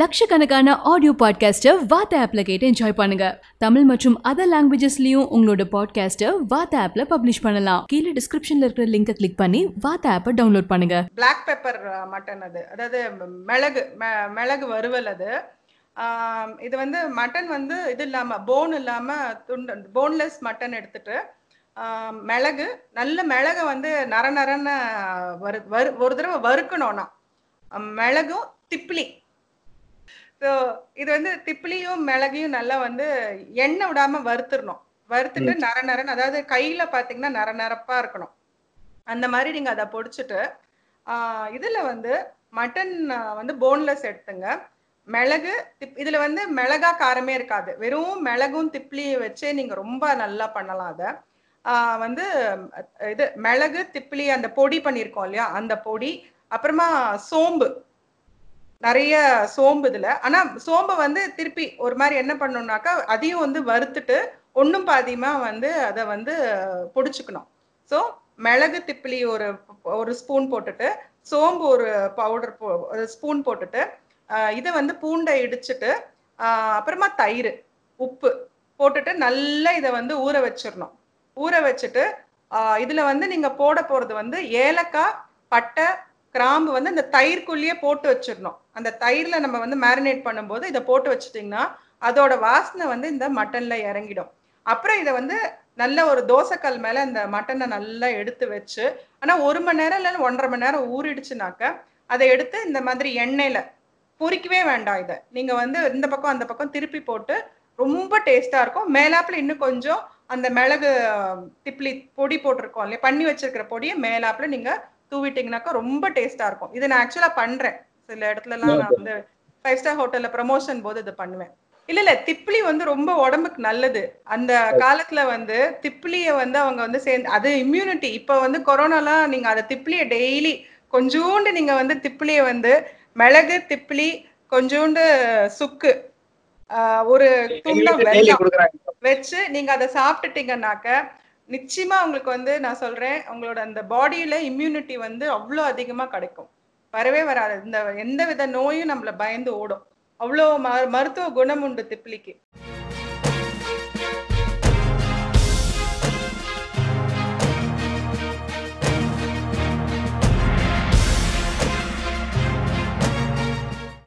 லட்சக்கணக்கான ஆடியோ பாட்காஸ்ட்டை வாத்த ஆப்பில் கேட்டு என்ஜாய் பண்ணுங்க தமிழ் மற்றும் அதர் லாங்குவேஜஸ்லையும் உங்களோட பாட்காஸ்ட்டை வாத்த ஆப்பில் பப்ளிஷ் பண்ணலாம் கீழே டிஸ்கிரிப்ஷனில் இருக்கிற லிங்கை கிளிக் பண்ணி வாத்த ஆப்பை டவுன்லோட் பண்ணுங்க பிளாக் பெப்பர் மட்டன் அது அதாவது மிளகு மிளகு வறுவல் அது இது வந்து மட்டன் வந்து இது இல்லாமல் போன் இல்லாமல் துண்டு போன்லெஸ் மட்டன் எடுத்துட்டு மிளகு நல்ல மிளகு வந்து நர நரன்னு வறு ஒரு தடவை வறுக்கணும்னா மிளகும் திப்ளி ஸோ இது வந்து திப்பிலியும் மிளகையும் நல்லா வந்து எண்ணெய் விடாம வறுத்துடணும் வறுத்துட்டு நர நரன் அதாவது கையில பாத்தீங்கன்னா நர நரப்பா இருக்கணும் அந்த மாதிரி நீங்க அதை பொடிச்சிட்டு இதுல வந்து மட்டன் வந்து போன்லெஸ் எடுத்துங்க மிளகு திப் இதுல வந்து மிளகா காரமே இருக்காது வெறும் மிளகும் திப்ளியும் வச்சே நீங்க ரொம்ப நல்லா பண்ணலாம் அதை வந்து இது மிளகு திப்ளி அந்த பொடி பண்ணியிருக்கோம் இல்லையா அந்த பொடி அப்புறமா சோம்பு நிறைய சோம்பு இதுல ஆனா சோம்பை வந்து திருப்பி ஒரு மாதிரி என்ன பண்ணணும்னாக்கா அதையும் வந்து வறுத்துட்டு ஒன்றும் பாதியமா வந்து அதை வந்து பொடிச்சுக்கணும் ஸோ மிளகு திப்பிலி ஒரு ஒரு ஸ்பூன் போட்டுட்டு சோம்பு ஒரு பவுடர் போ ஸ்பூன் போட்டுட்டு இதை வந்து பூண்டை இடிச்சிட்டு அப்புறமா தயிர் உப்பு போட்டுட்டு நல்லா இதை வந்து ஊற வச்சிடணும் ஊற வச்சுட்டு இதில் வந்து நீங்கள் போட போகிறது வந்து ஏலக்காய் பட்டை கிராம்பு வந்து அந்த தயிர்க்குள்ளேயே போட்டு வச்சிடணும் அந்த தயிரில் நம்ம வந்து மேரினேட் பண்ணும்போது இதை போட்டு வச்சிட்டிங்கன்னா அதோட வாசனை வந்து இந்த மட்டனில் இறங்கிடும் அப்புறம் இதை வந்து நல்ல ஒரு தோசைக்கல் மேலே இந்த மட்டனை நல்லா எடுத்து வச்சு ஆனால் ஒரு மணி நேரம் இல்லைன்னு ஒன்றரை மணி நேரம் ஊறிடுச்சுனாக்க அதை எடுத்து இந்த மாதிரி எண்ணெயில் பொறிக்கவே வேண்டாம் இதை நீங்கள் வந்து இந்த பக்கம் அந்த பக்கம் திருப்பி போட்டு ரொம்ப டேஸ்ட்டாக இருக்கும் மேலாப்பில் இன்னும் கொஞ்சம் அந்த மிளகு திப்ளி பொடி போட்டிருக்கோம் இல்லையா பண்ணி வச்சிருக்கிற பொடியை மேலாப்பில் நீங்கள் தூவிட்டிங்கனாக்கா ரொம்ப டேஸ்டா இருக்கும் இது நான் ஆக்சுவலா பண்றேன் சில இடத்துல எல்லாம் நான் வந்து ஃபைவ் ஸ்டார் ஹோட்டல்ல ப்ரமோஷன் போது இதை பண்ணுவேன் இல்ல இல்ல திப்ளி வந்து ரொம்ப உடம்புக்கு நல்லது அந்த காலத்துல வந்து திப்ளிய வந்து அவங்க வந்து சேர்ந்து அது இம்யூனிட்டி இப்ப வந்து கொரோனாலாம் நீங்க அதை திப்ளிய டெய்லி கொஞ்சோண்டு நீங்க வந்து திப்ளிய வந்து மிளகு திப்ளி கொஞ்சோண்டு சுக்கு ஒரு துண்டம் வெச்சு வச்சு நீங்க அதை சாப்பிட்டுட்டீங்கன்னாக்க நிச்சயமா உங்களுக்கு வந்து நான் சொல்றேன் உங்களோட அந்த பாடியில இம்யூனிட்டி வந்து அவ்வளோ அதிகமா கிடைக்கும் வரவே வராது இந்த எந்த வித நோயும் நம்மள பயந்து ஓடும் அவ்வளோ ம மருத்துவ குணம் உண்டு திப்பிலிக்கு